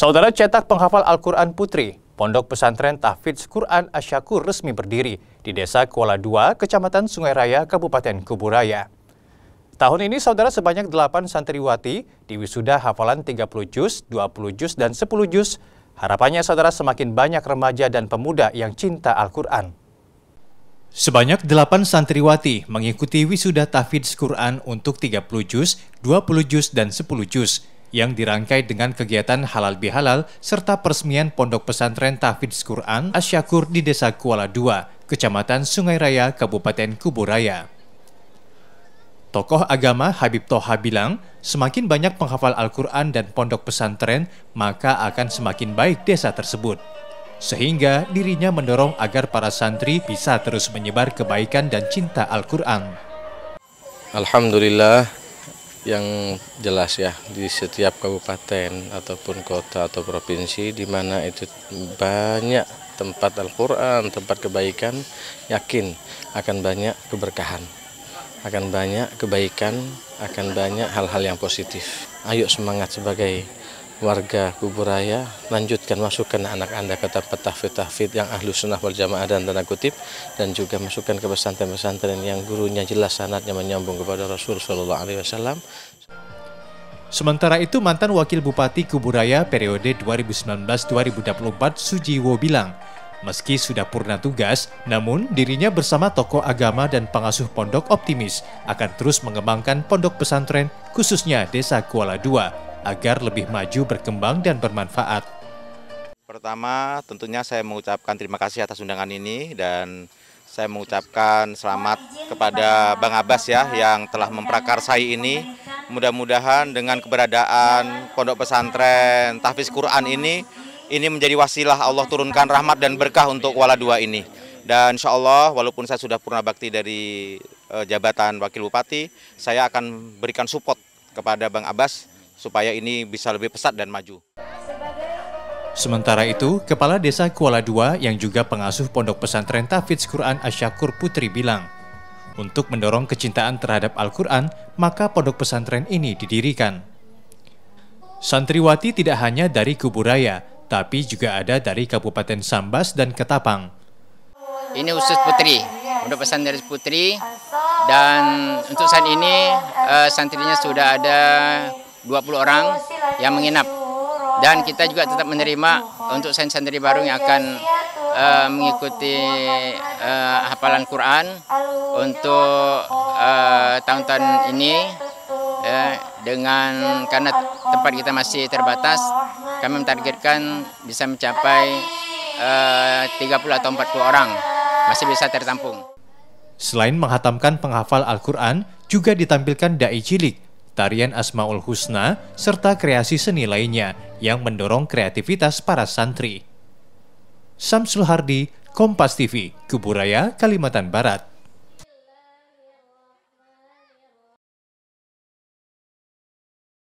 Saudara cetak penghafal Al-Quran Putri, Pondok Pesantren Tahfidz Quran Asyakur resmi berdiri di Desa Kuala Dua, Kecamatan Sungai Raya, Kabupaten Kuburaya. Tahun ini saudara sebanyak 8 santriwati diwisuda wisuda hafalan 30 juz, 20 juz, dan 10 juz. Harapannya saudara semakin banyak remaja dan pemuda yang cinta Al-Quran. Sebanyak 8 santriwati mengikuti wisuda tahfidz Quran untuk 30 juz, 20 juz, dan 10 juz yang dirangkai dengan kegiatan halal bihalal serta peresmian Pondok Pesantren Tahfidz Quran Asyakur di Desa Kuala II, Kecamatan Sungai Raya, Kabupaten Kuburaya. Tokoh agama Habib Toha bilang, semakin banyak penghafal Al-Quran dan pondok pesantren, maka akan semakin baik desa tersebut. Sehingga dirinya mendorong agar para santri bisa terus menyebar kebaikan dan cinta Al-Quran. Alhamdulillah, yang jelas ya di setiap kabupaten ataupun kota atau provinsi di mana itu banyak tempat Al-Qur'an, tempat kebaikan, yakin akan banyak keberkahan. Akan banyak kebaikan, akan banyak hal-hal yang positif. Ayo semangat sebagai warga Kuburaya, lanjutkan masukkan anak Anda ke tempat tahfidz tahfidz yang ahlu sunnah wal jamaah dan tanda kutip dan juga masukkan ke pesantren-pesantren yang gurunya jelas sanatnya menyambung kepada Rasul Shallallahu Alaihi Wasallam. Sementara itu, mantan Wakil Bupati Kuburaya periode 2019-2024 Sujiwo bilang, meski sudah purna tugas, namun dirinya bersama tokoh agama dan pengasuh pondok optimis akan terus mengembangkan pondok pesantren khususnya Desa Kuala II agar lebih maju, berkembang, dan bermanfaat. Pertama, tentunya saya mengucapkan terima kasih atas undangan ini dan saya mengucapkan selamat kepada Bang Abbas ya yang telah memprakarsai ini. Mudah-mudahan dengan keberadaan pondok pesantren Tahfiz Quran ini ini menjadi wasilah Allah turunkan rahmat dan berkah untuk wala dua ini. Dan insya Allah walaupun saya sudah purna bakti dari eh, jabatan Wakil Bupati, saya akan berikan support kepada Bang Abbas supaya ini bisa lebih pesat dan maju. Sementara itu, Kepala Desa Kuala II yang juga pengasuh Pondok Pesantren Tafidz Quran Asyakur Putri bilang, untuk mendorong kecintaan terhadap Al-Quran, maka pondok pesantren ini didirikan. Santriwati tidak hanya dari Kuburaya, tapi juga ada dari Kabupaten Sambas dan Ketapang. Ini usus putri, pondok pesantren putri, dan untuk saat ini uh, santrinya sudah ada 20 orang yang menginap dan kita juga tetap menerima untuk santri-santri baru yang akan uh, mengikuti uh, hafalan Quran untuk eh, tahun-tahun uh, ini uh, dengan karena tempat kita masih terbatas kami menargetkan bisa mencapai uh, 30 atau 40 orang masih bisa tertampung. Selain menghatamkan penghafal Al-Quran, juga ditampilkan da'i cilik Tarian Asmaul Husna, serta kreasi seni lainnya yang mendorong kreativitas para santri. Samsul Hardi, Kompas TV, Kuburaya, Kalimantan Barat.